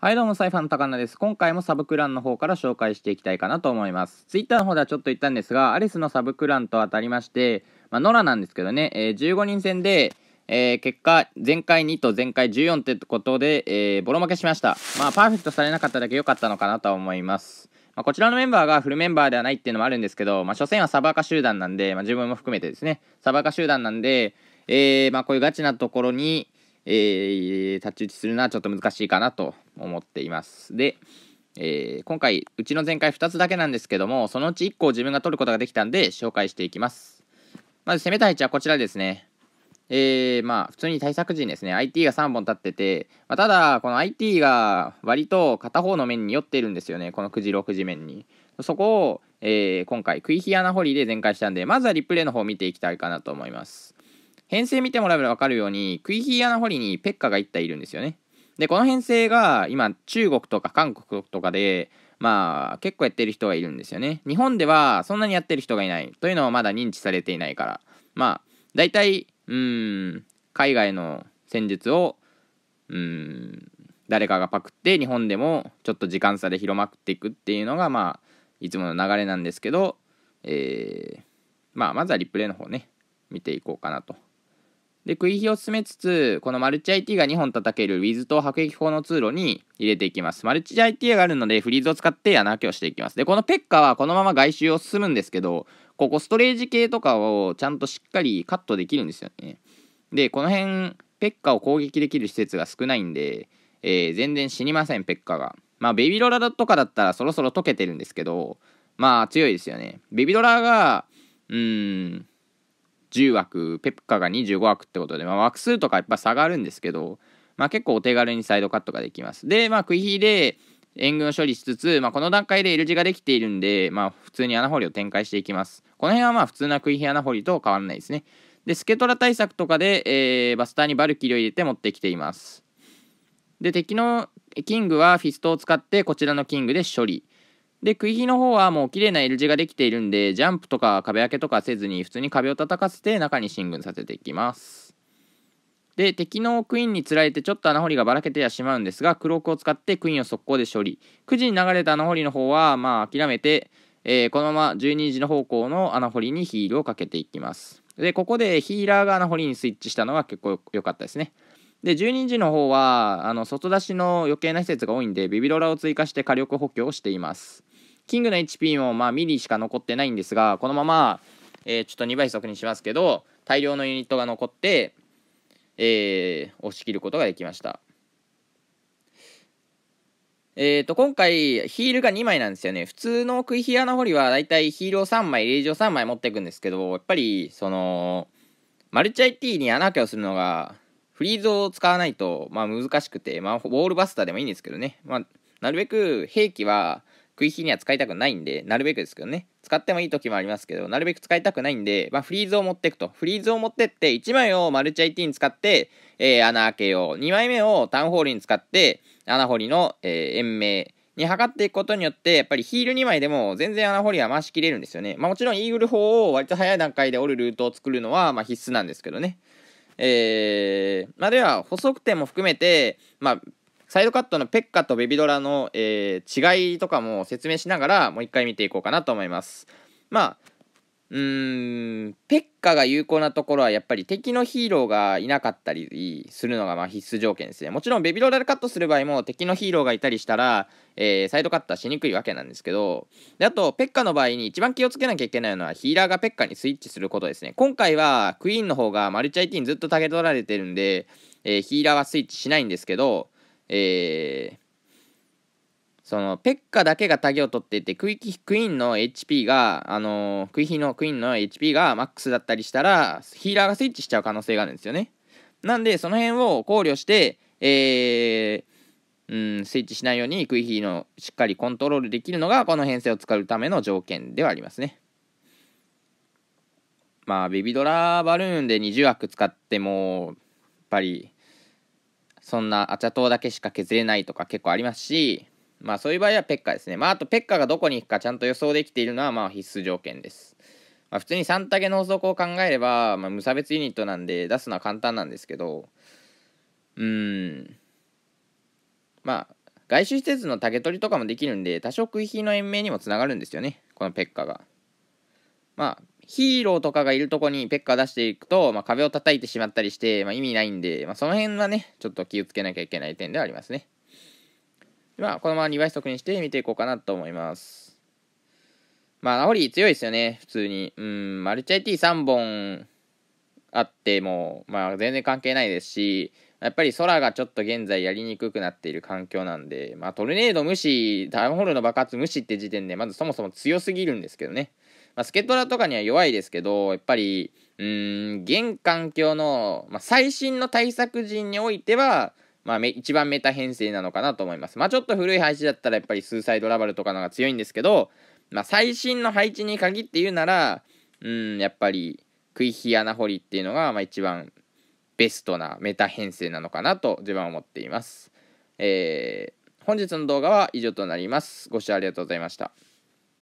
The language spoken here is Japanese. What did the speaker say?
はいどうも、サイファン高菜です。今回もサブクランの方から紹介していきたいかなと思います。ツイッターの方ではちょっと言ったんですが、アリスのサブクランと当たりまして、まあ、ノラなんですけどね、えー、15人戦で、えー、結果、前回2と前回14ってことで、えー、ボロ負けしました。まあ、パーフェクトされなかっただけ良かったのかなと思います。まあ、こちらのメンバーがフルメンバーではないっていうのもあるんですけど、まあ、所詮はサバカ集団なんで、まあ、自分も含めてですね、サバカ集団なんで、えー、まあ、こういうガチなところに、えー、太刀打ちするのはちょっと難しいかなと思っています。で、えー、今回うちの前回2つだけなんですけどもそのうち1個を自分が取ることができたんで紹介していきますまず攻めた位置はこちらですねえー、まあ普通に対策陣ですね IT が3本立ってて、まあ、ただこの IT が割と片方の面に寄ってるんですよねこの9時6時面にそこを、えー、今回食い火穴掘りで全開したんでまずはリプレイの方を見ていきたいかなと思います編成見てもらえば分かるように、クイヒーアナホリにペッカが1体いるんですよね。で、この編成が今、中国とか韓国とかで、まあ、結構やってる人がいるんですよね。日本ではそんなにやってる人がいない。というのはまだ認知されていないから。まあ、大体、うん、海外の戦術を、うん、誰かがパクって日本でもちょっと時間差で広まっていくっていうのが、まあ、いつもの流れなんですけど、えー、まあ、まずはリプレイの方ね、見ていこうかなと。で、食い火を進めつつ、このマルチ IT が2本叩けるウィズと迫撃砲の通路に入れていきます。マルチ IT があるので、フリーズを使って穴開けをしていきます。で、このペッカはこのまま外周を進むんですけど、ここストレージ系とかをちゃんとしっかりカットできるんですよね。で、この辺、ペッカを攻撃できる施設が少ないんで、えー、全然死にません、ペッカが。まあ、ベビロラとかだったらそろそろ溶けてるんですけど、まあ、強いですよね。ベビロラが、うーん、10枠ペプカが25枠ってことで、まあ、枠数とかやっぱ差があるんですけど、まあ、結構お手軽にサイドカットができますでまあクイヒーで援軍を処理しつつ、まあ、この段階で L 字ができているんで、まあ、普通に穴掘りを展開していきますこの辺はまあ普通なクイヒー穴掘りと変わらないですねでスケトラ対策とかで、えー、バスターにバルキリを入れて持ってきていますで敵のキングはフィストを使ってこちらのキングで処理で、食い火の方はもう綺麗な L 字ができているんで、ジャンプとか壁開けとかせずに、普通に壁を叩かせて中に進軍させていきます。で、敵のクイーンにつられてちょっと穴掘りがばらけてはしまうんですが、クロークを使ってクイーンを速攻で処理。9時に流れた穴掘りの方は、まあ諦めて、えー、このまま12時の方向の穴掘りにヒールをかけていきます。で、ここでヒーラーが穴掘りにスイッチしたのが結構良かったですね。で12時の方はあの外出しの余計な施設が多いんでビビロラを追加して火力補強をしていますキングの HP もまあミリしか残ってないんですがこのまま、えー、ちょっと2倍速にしますけど大量のユニットが残って、えー、押し切ることができましたえーと、今回ヒールが2枚なんですよね普通のクイヒアナ掘りはだいたいヒールを3枚レ状ジを3枚持っていくんですけどやっぱりそのマルチ IT に穴開けをするのがフリーズを使わないと、まあ、難しくて、まあ、ボールバスターでもいいんですけどね、まあ、なるべく兵器は食い火には使いたくないんで、なるべくですけどね、使ってもいい時もありますけど、なるべく使いたくないんで、まあ、フリーズを持っていくと。フリーズを持ってって、1枚をマルチ IT に使って、えー、穴開けよう。2枚目をタウンホールに使って、穴掘りの、えー、延命に測っていくことによって、やっぱりヒール2枚でも全然穴掘りは回しきれるんですよね。まあ、もちろんイーグル砲を割と早い段階で折るルートを作るのは、ま必須なんですけどね。えー、あは補足点も含めて、まあ、サイドカットのペッカとベビドラの、えー、違いとかも説明しながらもう一回見ていこうかなと思います。まあうーんペッカが有効なところはやっぱり敵のヒーローがいなかったりするのがま必須条件ですねもちろんベビローラルカットする場合も敵のヒーローがいたりしたら、えー、サイドカッターしにくいわけなんですけどであとペッカの場合に一番気をつけなきゃいけないのはヒーラーがペッカにスイッチすることですね今回はクイーンの方がマルチ IT にずっとタゲ取られてるんで、えー、ヒーラーはスイッチしないんですけどえーそのペッカだけがタゲを取っててクイクイーンの HP が、あのー、クイヒのクイーンの HP がマックスだったりしたらヒーラーがスイッチしちゃう可能性があるんですよねなんでその辺を考慮して、えー、うん、スイッチしないようにクイヒーのしっかりコントロールできるのがこの編成を使うための条件ではありますねまあベビドラバルーンで20枠使ってもやっぱりそんなアチャ島だけしか削れないとか結構ありますしまあそういう場合はペッカですね。まああとペッカがどこに行くかちゃんと予想できているのはまあ必須条件です。まあ、普通に3タゲの法則を考えれば、まあ、無差別ユニットなんで出すのは簡単なんですけど、うーん。まあ外周施設の竹取りとかもできるんで多少食い火の延命にもつながるんですよね。このペッカが。まあヒーローとかがいるとこにペッカ出していくと、まあ、壁を叩いてしまったりして、まあ、意味ないんで、まあ、その辺はね、ちょっと気をつけなきゃいけない点ではありますね。まあ、このまま2倍速特にして見ていこうかなと思います。まあ、ナホリ強いですよね、普通に。うん、マルチ IT3 本あっても、まあ、全然関係ないですし、やっぱり空がちょっと現在やりにくくなっている環境なんで、まあ、トルネード無視、ダウンホールの爆発無視って時点で、まずそもそも強すぎるんですけどね。まあ、スケトラとかには弱いですけど、やっぱり、うん、現環境の、まあ、最新の対策陣においては、まあ、一番メタ編成なのかなと思います。まあ、ちょっと古い配置だったらやっぱりスーサイドラバルとかのが強いんですけど、まあ、最新の配置に限って言うなら、うん、やっぱりクイヒアナホリっていうのが、まあ、一番ベストなメタ編成なのかなと自分は思っています。えー、本日の動画は以上となります。ご視聴ありがとうございました。